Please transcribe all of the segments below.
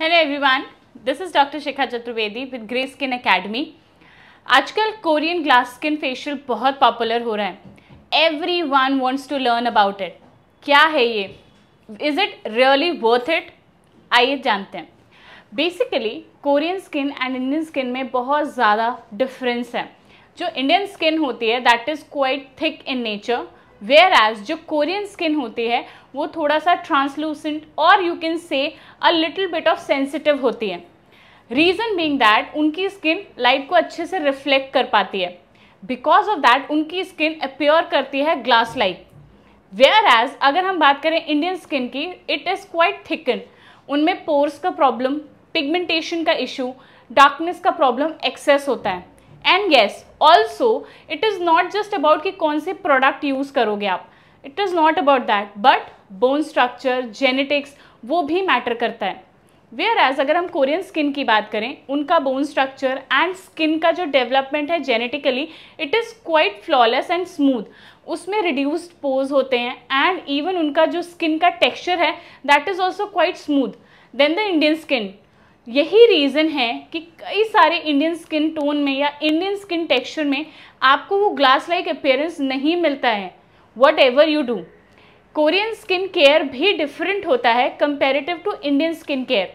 hello everyone this is doctor Shikha Chaturvedi with Grey Skin Academy आजकल Korean glass skin facial बहुत popular हो रहा है everyone wants to learn about it क्या है ये is it really worth it आइए जानते हैं basically Korean skin and Indian skin में बहुत ज़्यादा डिफरेंस है जो इंडियन स्किन होती है that is quite thick in nature whereas जो कोरियन स्किन होती है वो थोड़ा सा ट्रांसलूसेंट और you can say a little bit of sensitive होती है रीज़न बींग दैट उनकी स्किन लाइट को अच्छे से रिफ्लेक्ट कर पाती है बिकॉज ऑफ दैट उनकी स्किन अपेयर करती है ग्लास लाइक वेयर एज अगर हम बात करें इंडियन स्किन की इट इज़ क्वाइट थिकन उनमें पोर्स का प्रॉब्लम पिगमेंटेशन का इशू डार्कनेस का प्रॉब्लम एक्सेस होता है and yes also it is not just about कि कौन से प्रोडक्ट यूज़ करोगे आप it is not about that but bone structure genetics वो भी मैटर करता है वेयर एज अगर हम कोरियन स्किन की बात करें उनका बोन स्ट्रक्चर एंड स्किन का जो डेवलपमेंट है genetically it is quite flawless and smooth उसमें रिड्यूस्ड पोज होते हैं एंड इवन उनका जो स्किन का टेक्स्चर है that is also quite smooth then the Indian skin यही रीज़न है कि कई सारे इंडियन स्किन टोन में या इंडियन स्किन टेक्सचर में आपको वो ग्लास लाइक अपेयरेंस नहीं मिलता है whatever you do Korean skin care भी डिफरेंट होता है comparative to Indian skin care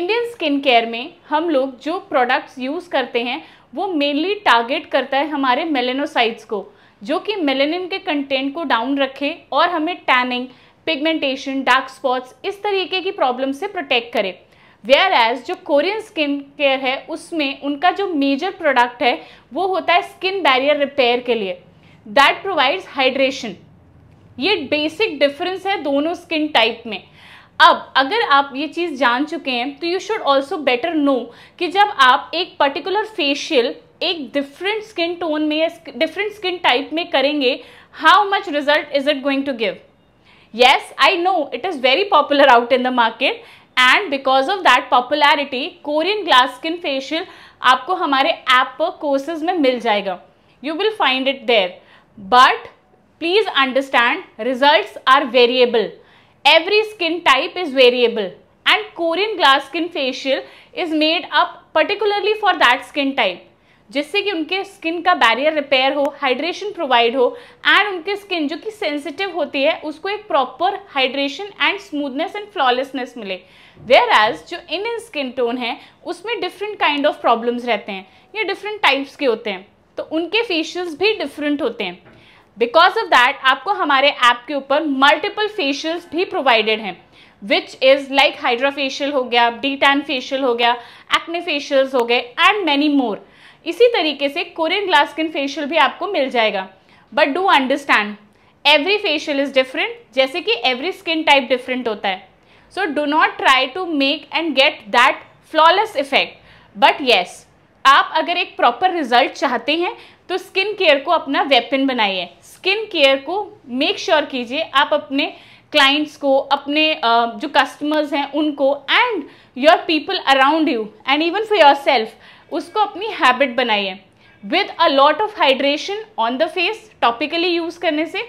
Indian skin care में हम लोग जो प्रोडक्ट्स यूज़ करते हैं वो मेनली टारगेट करता है हमारे मेलेनोसाइट्स को जो कि मेलेनिन के कंटेंट को डाउन रखे और हमें टैनिंग पिगमेंटेशन डार्क स्पॉट्स इस तरीके की प्रॉब्लम से प्रोटेक्ट करें वेयर एज जो कोरियन स्किन केयर है उसमें उनका जो मेजर प्रोडक्ट है वो होता है स्किन बैरियर रिपेयर के लिए दैट प्रोवाइड्स हाइड्रेशन ये बेसिक डिफरेंस है दोनों स्किन टाइप में अब अगर आप ये चीज़ जान चुके हैं तो you should also better know कि जब आप एक पर्टिकुलर फेशियल एक डिफरेंट स्किन टोन में या डिफरेंट स्किन टाइप में करेंगे how much result is it going to give yes I know it is very popular out in the market and because of that popularity Korean glass skin facial आपको हमारे app पर courses में मिल जाएगा you will find it there but please understand result are variable every skin type is variable and Korean glass skin facial is made up particularly for that skin type जिससे कि उनके skin का barrier repair हो hydration provide हो and उनकी skin जो कि sensitive होती है उसको एक proper hydration and smoothness and flawlessness मिले वेयर एज जो इन इन स्किन टोन है उसमें डिफरेंट काइंड ऑफ प्रॉब्लम्स रहते हैं या डिफरेंट टाइप्स के होते हैं तो उनके फेशियल्स भी डिफरेंट होते हैं बिकॉज ऑफ दैट आपको हमारे ऐप के ऊपर मल्टीपल फेशियल्स भी प्रोवाइडेड हैं which is like hydra facial हो गया डी टैन फेशियल हो गया एक्ने फेशियल हो गए एंड मैनी मोर इसी तरीके से कोरियन ग्लास स्किन फेशियल भी आपको मिल जाएगा but do understand every facial is different जैसे कि एवरी स्किन टाइप डिफरेंट होता है so do not try to make and get that flawless effect but yes आप अगर एक प्रॉपर रिजल्ट चाहते हैं तो स्किन केयर को अपना वेपन बनाइए स्किन केयर को मेक श्योर sure कीजिए आप अपने क्लाइंट्स को अपने uh, जो कस्टमर्स हैं उनको and your people around you and even for yourself उसको अपनी हैबिट बनाइए with a lot of hydration on the face topically use करने से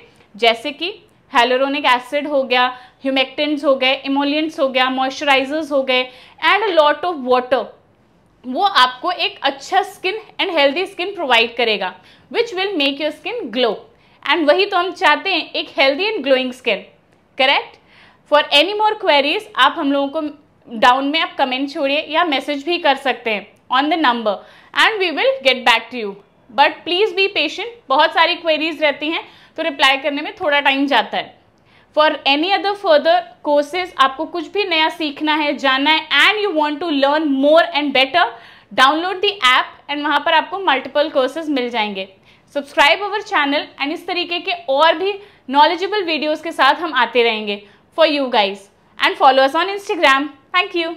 जैसे कि हेलोरोनिक एसिड हो गया ह्यूमेक्टेंट्स हो गए इमोलियंट्स हो गया मॉइस्चराइजर्स हो गए and a lot of water वो आपको एक अच्छा skin and healthy skin provide करेगा which will make your skin glow and वही तो हम चाहते हैं एक healthy and glowing skin correct for any more queries आप हम लोगों को डाउन में आप कमेंट छोड़िए या मैसेज भी कर सकते हैं on the number and we will get back to you but please be patient बहुत सारी क्वेरीज रहती हैं तो रिप्लाई करने में थोड़ा टाइम जाता है for any other further courses आपको कुछ भी नया सीखना है जानना है and you want to learn more and better download the app and वहां पर आपको मल्टीपल कोर्सेज मिल जाएंगे सब्सक्राइब अवर चैनल एंड इस तरीके के और भी नॉलेजेबल वीडियोज़ के साथ हम आते रहेंगे for you guys and follow us on Instagram thank you